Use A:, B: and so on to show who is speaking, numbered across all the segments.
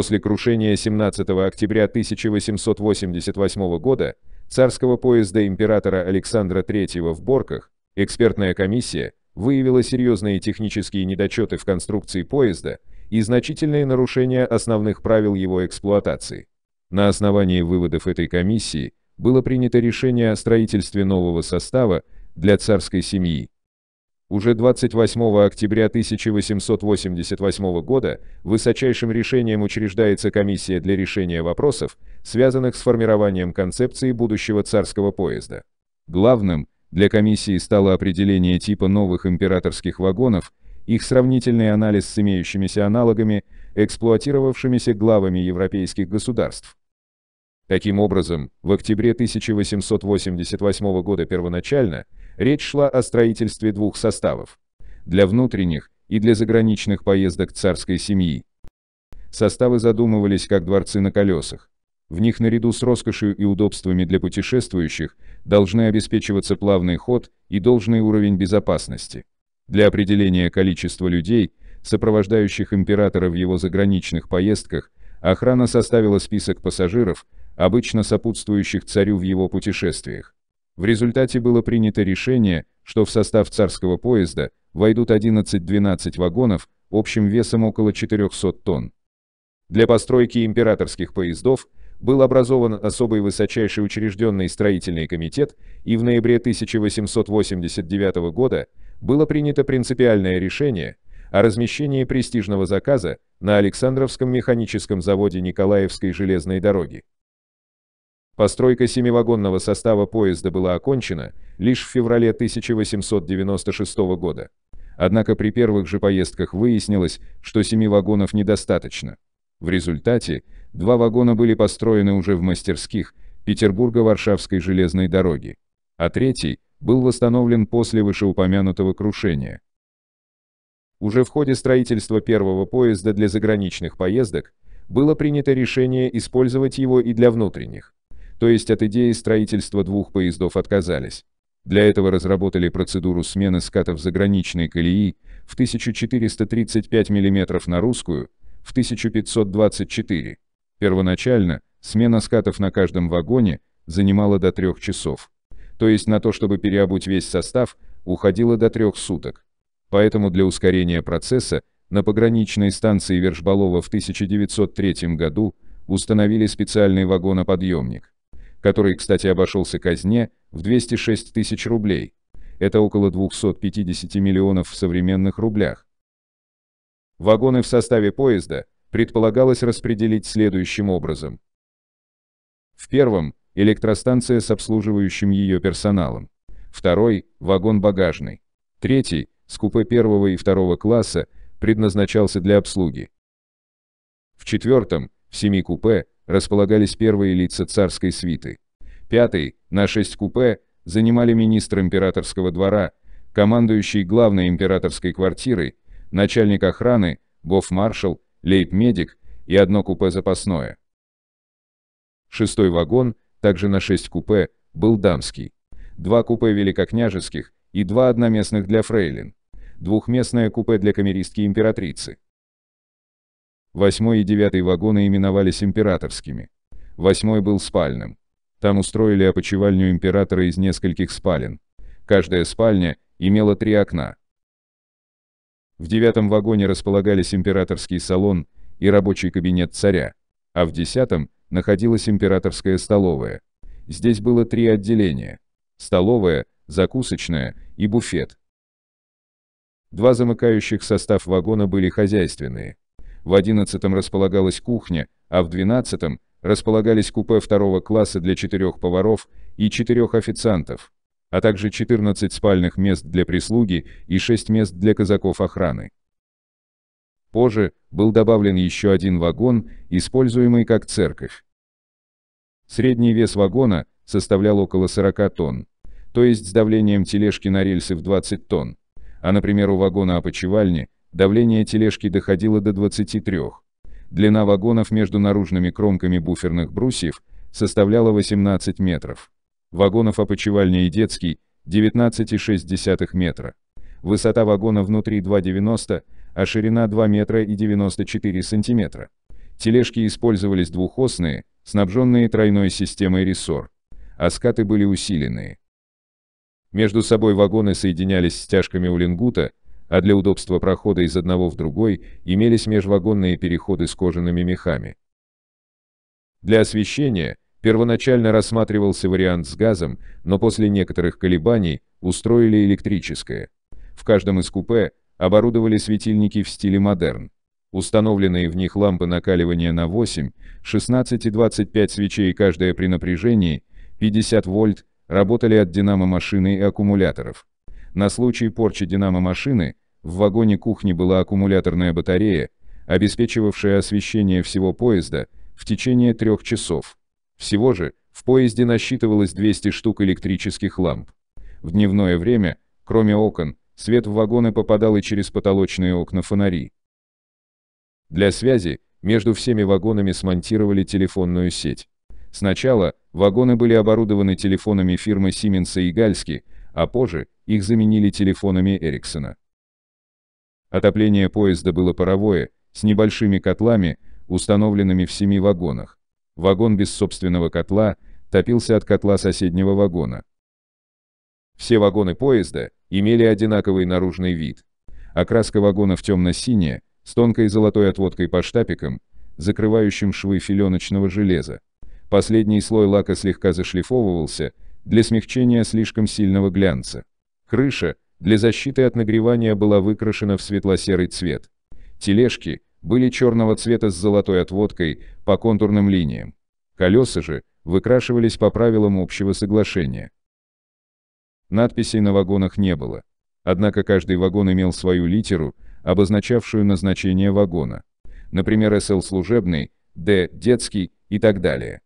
A: После крушения 17 октября 1888 года царского поезда императора Александра III в Борках экспертная комиссия выявила серьезные технические недочеты в конструкции поезда и значительные нарушения основных правил его эксплуатации. На основании выводов этой комиссии было принято решение о строительстве нового состава для царской семьи уже 28 октября 1888 года высочайшим решением учреждается комиссия для решения вопросов, связанных с формированием концепции будущего царского поезда. Главным для комиссии стало определение типа новых императорских вагонов, их сравнительный анализ с имеющимися аналогами, эксплуатировавшимися главами европейских государств. Таким образом, в октябре 1888 года первоначально – Речь шла о строительстве двух составов. Для внутренних и для заграничных поездок царской семьи. Составы задумывались как дворцы на колесах. В них наряду с роскошью и удобствами для путешествующих должны обеспечиваться плавный ход и должный уровень безопасности. Для определения количества людей, сопровождающих императора в его заграничных поездках, охрана составила список пассажиров, обычно сопутствующих царю в его путешествиях. В результате было принято решение, что в состав царского поезда войдут 11-12 вагонов общим весом около 400 тонн. Для постройки императорских поездов был образован особый высочайший учрежденный строительный комитет, и в ноябре 1889 года было принято принципиальное решение о размещении престижного заказа на Александровском механическом заводе Николаевской железной дороги. Постройка семивагонного состава поезда была окончена лишь в феврале 1896 года. Однако при первых же поездках выяснилось, что семи вагонов недостаточно. В результате, два вагона были построены уже в мастерских Петербурга-Варшавской железной дороги, а третий был восстановлен после вышеупомянутого крушения. Уже в ходе строительства первого поезда для заграничных поездок было принято решение использовать его и для внутренних. То есть от идеи строительства двух поездов отказались. Для этого разработали процедуру смены скатов заграничной колеи в 1435 мм на русскую, в 1524. Первоначально смена скатов на каждом вагоне занимала до трех часов. То есть на то, чтобы переобуть весь состав, уходило до трех суток. Поэтому для ускорения процесса на пограничной станции Вершбалова в 1903 году установили специальный вагоноподъемник который, кстати, обошелся казне в 206 тысяч рублей. Это около 250 миллионов в современных рублях. Вагоны в составе поезда предполагалось распределить следующим образом. В первом – электростанция с обслуживающим ее персоналом. Второй – вагон багажный. Третий – с купе первого и второго класса предназначался для обслуги. В четвертом, в семи купе, располагались первые лица царской свиты. Пятый, на шесть купе, занимали министр императорского двора, командующий главной императорской квартирой, начальник охраны, гофмаршал, лейб-медик и одно купе запасное. Шестой вагон, также на шесть купе, был дамский. Два купе великокняжеских и два одноместных для фрейлин. Двухместное купе для камеристки императрицы. Восьмой и девятый вагоны именовались императорскими. Восьмой был спальным. Там устроили опочивальню императора из нескольких спален. Каждая спальня имела три окна. В девятом вагоне располагались императорский салон и рабочий кабинет царя, а в десятом находилась императорская столовая. Здесь было три отделения – столовая, закусочная и буфет. Два замыкающих состав вагона были хозяйственные в одиннадцатом располагалась кухня, а в двенадцатом располагались купе второго класса для четырех поваров и четырех официантов, а также 14 спальных мест для прислуги и 6 мест для казаков охраны. Позже был добавлен еще один вагон, используемый как церковь. Средний вес вагона составлял около 40 тонн, то есть с давлением тележки на рельсы в 20 тонн, а, например, у вагона опочивальни – Давление тележки доходило до 23. Длина вагонов между наружными кромками буферных брусьев составляла 18 метров. Вагонов опочивальня и детский – 19,6 метра. Высота вагона внутри 2,90, а ширина 2 метра и 94 сантиметра. Тележки использовались двухосные, снабженные тройной системой рессор. А скаты были усиленные. Между собой вагоны соединялись стяжками у улингута, а для удобства прохода из одного в другой имелись межвагонные переходы с кожаными мехами. Для освещения первоначально рассматривался вариант с газом, но после некоторых колебаний устроили электрическое. В каждом из купе оборудовали светильники в стиле модерн. Установленные в них лампы накаливания на 8, 16 и 25 свечей каждая при напряжении 50 вольт работали от динамо-машины и аккумуляторов. На случай порчи динамо-машины в вагоне кухни была аккумуляторная батарея, обеспечивавшая освещение всего поезда в течение трех часов. Всего же в поезде насчитывалось 200 штук электрических ламп. В дневное время, кроме окон, свет в вагоны попадал и через потолочные окна фонари. Для связи между всеми вагонами смонтировали телефонную сеть. Сначала вагоны были оборудованы телефонами фирмы Siemens и Гальски, а позже их заменили телефонами Эриксона. Отопление поезда было паровое, с небольшими котлами, установленными в семи вагонах. Вагон без собственного котла топился от котла соседнего вагона. Все вагоны поезда имели одинаковый наружный вид. Окраска вагонов темно-синяя, с тонкой золотой отводкой по штапикам, закрывающим швы филеночного железа. Последний слой лака слегка зашлифовывался, для смягчения слишком сильного глянца. Крыша для защиты от нагревания была выкрашена в светло-серый цвет. Тележки были черного цвета с золотой отводкой по контурным линиям. Колеса же выкрашивались по правилам общего соглашения. Надписей на вагонах не было. Однако каждый вагон имел свою литеру, обозначавшую назначение вагона. Например, СЛ служебный, Д детский и так далее.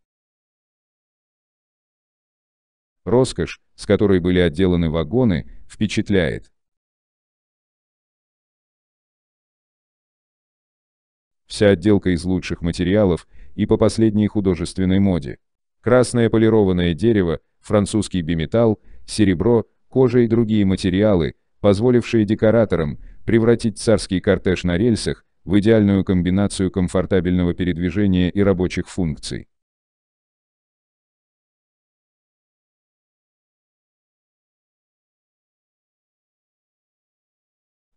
A: Роскошь, с которой были отделаны вагоны, впечатляет. Вся отделка из лучших материалов и по последней художественной моде. Красное полированное дерево, французский биметалл, серебро, кожа и другие материалы, позволившие декораторам превратить царский кортеж на рельсах в идеальную комбинацию комфортабельного передвижения и рабочих функций.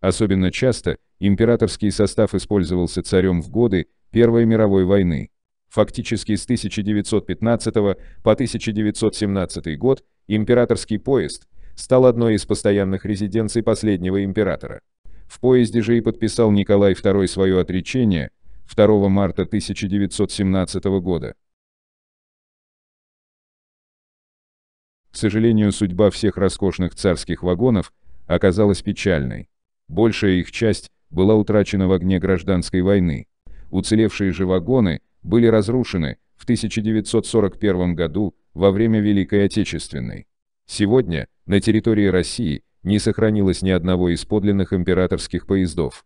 A: Особенно часто императорский состав использовался царем в годы Первой мировой войны. Фактически с 1915 по 1917 год императорский поезд стал одной из постоянных резиденций последнего императора. В поезде же и подписал Николай II свое отречение 2 марта 1917 года. К сожалению, судьба всех роскошных царских вагонов оказалась печальной. Большая их часть была утрачена в огне гражданской войны. Уцелевшие же вагоны были разрушены в 1941 году во время Великой Отечественной. Сегодня на территории России не сохранилось ни одного из подлинных императорских поездов.